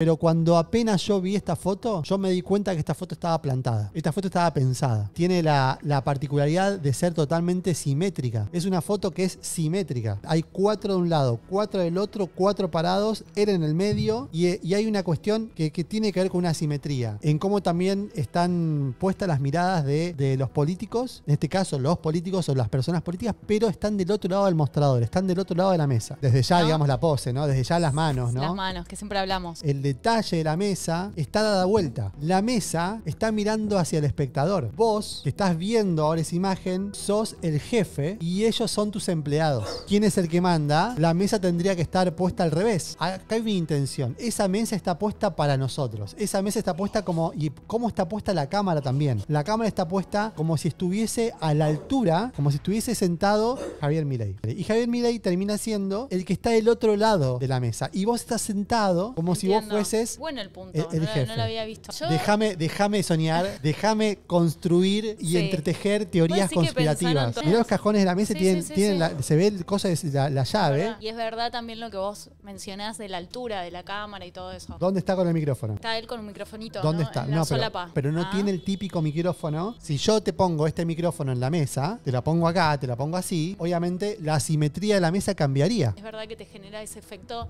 Pero cuando apenas yo vi esta foto, yo me di cuenta que esta foto estaba plantada. Esta foto estaba pensada. Tiene la, particularidad de ser totalmente simétrica. Es una foto que es simétrica. Hay cuatro de un lado, cuatro del otro, cuatro parados, era en el medio. Y, eh, hay una cuestión que, tiene que ver con una simetría. En cómo también están puestas las miradas de, los políticos. En este caso, los políticos o las personas políticas, pero están del otro lado del mostrador. Están del otro lado de la mesa. Desde ya, digamos, la pose, ¿no? Desde ya las manos, ¿no? Las manos, que siempre hablamos detalle de la mesa está dada vuelta. La mesa está mirando hacia el espectador. Vos, que estás viendo ahora esa imagen, sos el jefe y ellos son tus empleados. ¿Quién es el que manda? La mesa tendría que estar puesta al revés. Acá hay una intención. Esa mesa está puesta para nosotros. Esa mesa está puesta como... Y cómo está puesta la cámara también. La cámara está puesta como si estuviese a la altura, como si estuviese sentado Javier Milei. Y Javier Milei termina siendo el que está del otro lado de la mesa. Y vos estás sentado como si vos bueno el punto, no, lo había visto. Déjame, déjame soñar, déjame construir y entretejer teorías conspirativas. Mirá los cajones de la mesa, tienen, se ve cosas, la, llave. Y es verdad también lo que vos mencionás de la altura de la cámara y todo eso. ¿Dónde está con el micrófono? Está él con un microfonito. ¿Dónde está? la pero, no ah. tiene el típico micrófono. Si yo te pongo este micrófono en la mesa, te la pongo acá, te la pongo así, obviamente la asimetría de la mesa cambiaría. Es verdad que te genera ese efecto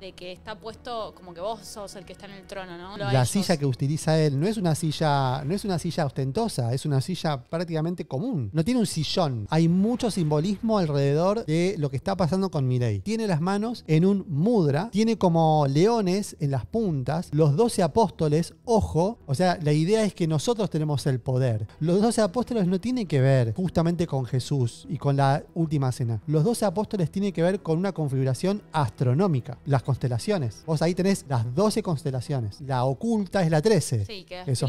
de que está puesto como que vos sos el que está en el trono, ¿no? la silla que utiliza él no es una silla, no es una silla ostentosa, es una silla prácticamente común. No tiene un sillón. Hay mucho simbolismo alrededor de lo que está pasando con Mireille. Tiene las manos en un mudra, tiene como leones en las puntas, los doce apóstoles, ojo, o sea, la idea es que nosotros tenemos el poder. Los doce apóstoles no tienen que ver justamente con Jesús y con la última cena. Los doce apóstoles tienen que ver con una configuración astronómica. Las constelaciones. Vos ahí tenés las 12 constelaciones. La oculta es la 13. Sí, que es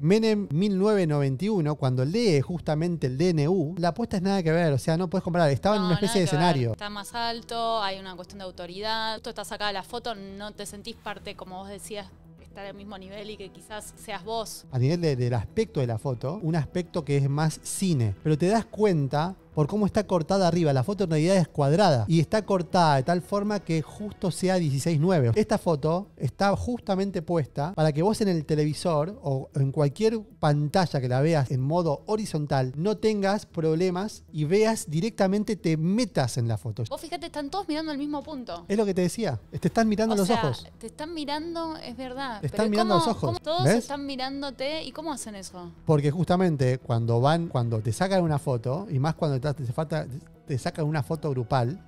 Menem 1991, cuando lee justamente el DNU, la apuesta es nada que ver. O sea, no puedes comprar. Estaba en una especie de escenario. Está más alto, hay una cuestión de autoridad. Tú estás acá la foto, no te sentís parte, como vos decías, estar al mismo nivel y que quizás seas vos. A nivel del aspecto de la foto, un aspecto que es más cine, pero te das cuenta por cómo está cortada arriba. La foto en realidad es cuadrada y está cortada de tal forma que justo sea 16.9. Esta foto está justamente puesta para que vos en el televisor o en cualquier pantalla que la veas en modo horizontal no tengas problemas y veas directamente, te metas en la foto. Vos fíjate, están todos mirando al mismo punto. Es lo que te decía, te están mirando los ojos. Te están mirando, es verdad. Te están mirando los ojos. todos están mirándote y cómo hacen eso. Porque justamente cuando van, cuando te sacan una foto y más cuando te te, sacan una foto grupal.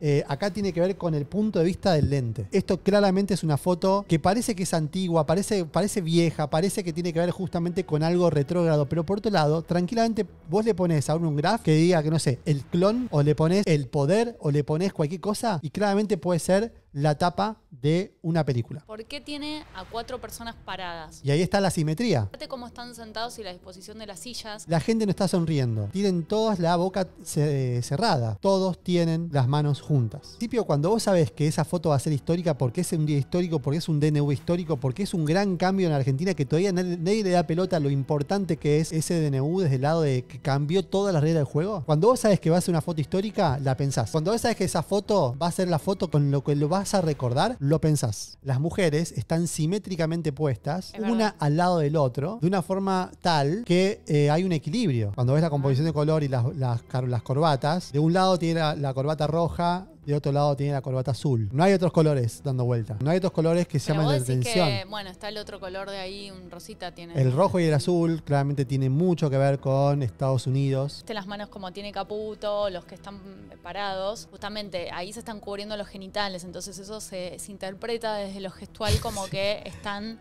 Eh, acá tiene que ver con el punto de vista del lente. Esto claramente es una foto que parece que es antigua, parece, parece vieja, parece que tiene que ver justamente con algo retrógrado, pero por otro lado, tranquilamente vos le pones a un graph que diga que no sé, el clon, o le pones el poder, o le pones cualquier cosa, y claramente puede ser la tapa de una película. ¿Por qué tiene a cuatro personas paradas? Y ahí está la simetría. cómo están sentados y la disposición de las sillas. La gente no está sonriendo. Tienen todas la boca eh, cerrada. Todos tienen las manos juntas. Al principio, cuando vos sabes que esa foto va a ser histórica porque es un día histórico, porque es un DNU histórico, porque es un gran cambio en Argentina que todavía nadie, le da pelota a lo importante que es ese DNU desde el lado de que cambió toda la regla del juego. Cuando vos sabes que va a ser una foto histórica, la pensás. Cuando vos sabés que esa foto va a ser la foto con lo que lo va vas a recordar, lo pensás. Las mujeres están simétricamente puestas, una al lado del otro, de una forma tal que eh, hay un equilibrio. Cuando ves la ah. composición de color y las, las, corbatas, de un lado tiene la corbata roja, de otro lado tiene la corbata azul. No hay otros colores dando vuelta. No hay otros colores que se llaman de atención. bueno, está el otro color de ahí, un rosita tiene. El rojo y el azul claramente tienen mucho que ver con Estados Unidos. Las manos como tiene Caputo, los que están parados, justamente ahí se están cubriendo los genitales, entonces eso se, interpreta desde lo gestual como que están...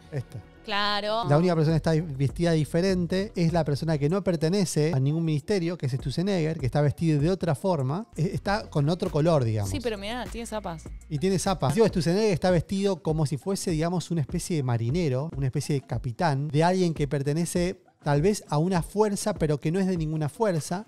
Claro. La única persona que está vestida diferente es la persona que no pertenece a ningún ministerio, que es Stusenegger, que está vestido de otra forma, e-, está con otro color, digamos. Sí, pero mira, tiene zapas. Y tiene zapas. Digo, está vestido como si fuese, digamos, una especie de marinero, una especie de capitán, de alguien que pertenece tal vez a una fuerza, pero que no es de ninguna fuerza,